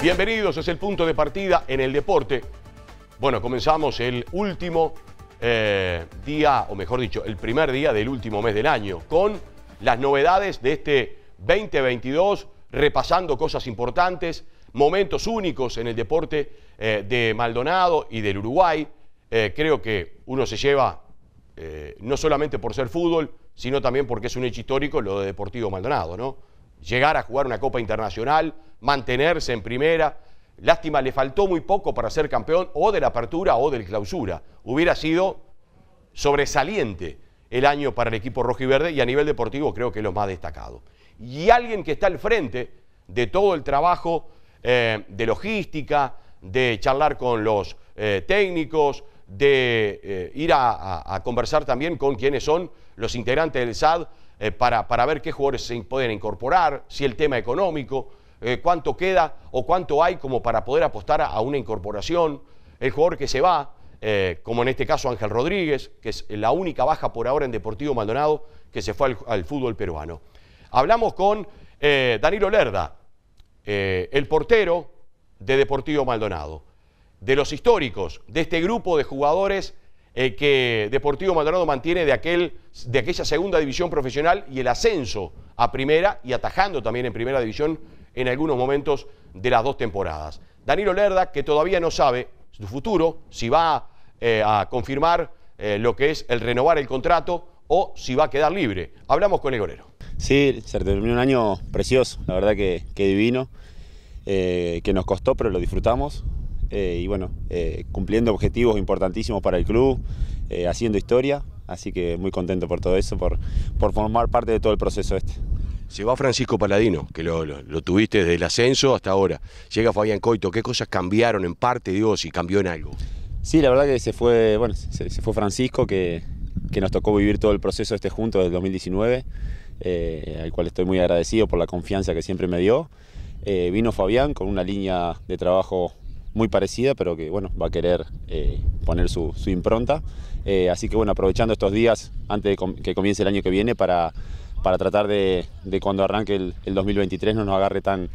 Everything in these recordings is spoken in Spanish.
Bienvenidos, es el punto de partida en el deporte. Bueno, comenzamos el último eh, día, o mejor dicho, el primer día del último mes del año, con las novedades de este 2022, repasando cosas importantes, momentos únicos en el deporte eh, de Maldonado y del Uruguay. Eh, creo que uno se lleva no solamente por ser fútbol, sino también porque es un hecho histórico lo de Deportivo Maldonado, ¿no? llegar a jugar una Copa Internacional, mantenerse en primera. Lástima, le faltó muy poco para ser campeón o de la apertura o del clausura. Hubiera sido sobresaliente el año para el equipo rojo y verde y a nivel deportivo creo que es lo más destacado. Y alguien que está al frente de todo el trabajo eh, de logística, de charlar con los eh, técnicos, de eh, ir a, conversar también con quienes son los integrantes del SAD eh, para, para, ver qué jugadores se pueden incorporar, si el tema económico, eh, cuánto queda o cuánto hay como para poder apostar a, una incorporación, el jugador que se va, como en este caso Ángel Rodríguez, que es la única baja por ahora en Deportivo Maldonado que se fue al, al fútbol peruano. Hablamos con Danilo Lerda, el portero de Deportivo Maldonado de los históricos, de este grupo de jugadores eh, que Deportivo Maldonado mantiene de, aquel, de aquella segunda división profesional y el ascenso a primera y atajando también en primera división en algunos momentos de las dos temporadas. Danilo Lerda, que todavía no sabe su futuro, si va eh, a confirmar eh, lo que es el renovar el contrato o si va a quedar libre. Hablamos con el golero. Sí, se terminó un año precioso, la verdad que, que divino, que nos costó, pero lo disfrutamos. Eh, y bueno, eh, cumpliendo objetivos importantísimos para el club, eh, haciendo historia, así que muy contento por todo eso, por, por formar parte de todo el proceso este. Se va Francisco Paladino, que lo, tuviste desde el ascenso hasta ahora. Llega Fabián Coito, ¿qué cosas cambiaron en parte, Dios, si cambió en algo? Sí, la verdad que se fue, bueno, se, fue Francisco, que, nos tocó vivir todo el proceso este junto del 2019, al cual estoy muy agradecido por la confianza que siempre me dio. vino Fabián con una línea de trabajo muy parecida, pero que bueno, va a querer eh, poner su, impronta. Eh, así que bueno, aprovechando estos días antes de que comience el año que viene para, para tratar de, cuando arranque el, 2023 no nos agarre tan,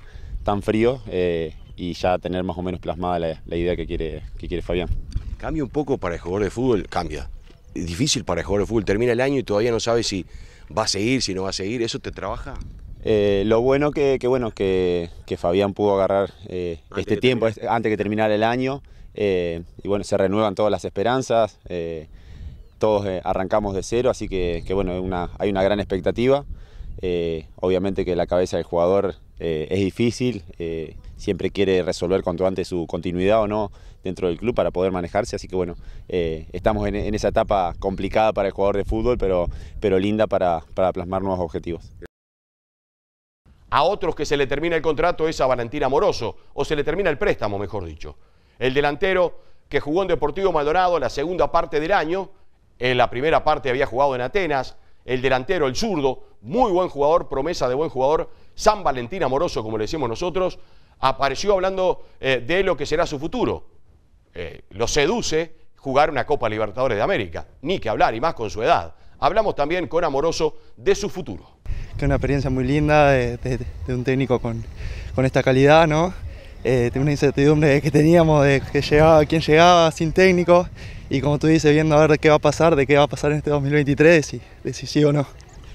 tan frío eh, y ya tener más o menos plasmada la, idea que quiere, que quiere Fabián. Cambia un poco para el jugador de fútbol, cambia. Es difícil para el jugador de fútbol, termina el año y todavía no sabe si va a seguir, si no va a seguir, ¿eso te trabaja? Eh, lo bueno que, que bueno que, Fabián pudo agarrar eh, este tiempo este, antes que terminara el año eh, y bueno se renuevan todas las esperanzas todos arrancamos de cero así que, bueno hay una gran expectativa obviamente que la cabeza del jugador es difícil siempre quiere resolver cuanto antes su continuidad o no dentro del club para poder manejarse. Así que bueno, estamos en, esa etapa complicada para el jugador de fútbol, pero, pero linda para plasmar nuevos objetivos. A otros que se le termina el contrato es a Valentín Amoroso, o se le termina el préstamo, mejor dicho. El delantero que jugó en Deportivo Maldonado la segunda parte del año, en la primera parte había jugado en Atenas, el delantero, el zurdo, muy buen jugador, promesa de buen jugador, San Valentín Amoroso, como le decimos nosotros, apareció hablando eh, de lo que será su futuro. Eh, lo seduce jugar una Copa Libertadores de América, ni que hablar, y más con su edad. Hablamos también con Amoroso de su futuro. Que una experiencia muy linda de, un técnico con, esta calidad, ¿no? Tengo eh, una incertidumbre que teníamos de que llegaba, quién llegaba sin técnico y como tú dices, viendo a ver qué va a pasar, de qué va a pasar en este 2023 y de o no.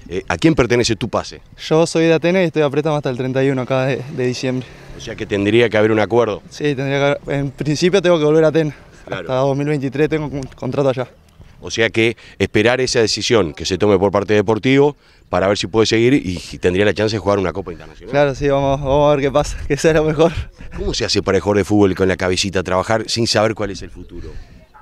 Eh, ¿A quién pertenece tu pase? Yo soy de Atene y estoy apretado hasta el 31 acá de, diciembre. O sea que tendría que haber un acuerdo. Sí, tendría que haber, en principio tengo que volver a Atene. Hasta 2023 tengo un contrato allá. O sea que esperar esa decisión que se tome por parte de Deportivo para ver si puede seguir y tendría la chance de jugar una Copa Internacional. Claro, sí, vamos, a ver qué pasa, que sea lo mejor. ¿Cómo se hace para el jugador de fútbol con la cabecita trabajar sin saber cuál es el futuro?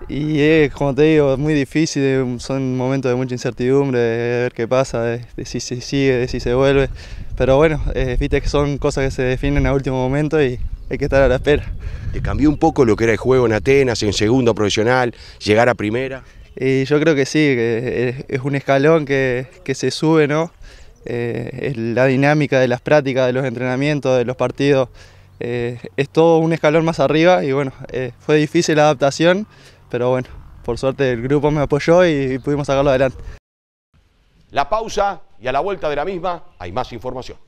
Y es, como te digo, es muy difícil, son momentos de mucha incertidumbre, de ver qué pasa, de, si se sigue, de si se vuelve. Pero bueno, eh, viste que son cosas que se definen a último momento y hay que estar a la espera. ¿Te cambió un poco lo que era el juego en Atenas, en segundo profesional, llegar a primera? Y yo creo que sí, que es un escalón que, se sube, ¿no? Eh, la dinámica de las prácticas, de los entrenamientos, de los partidos, eh, es todo un escalón más arriba y bueno, eh, fue difícil la adaptación, pero bueno, por suerte el grupo me apoyó y pudimos sacarlo adelante. La pausa y a la vuelta de la misma hay más información.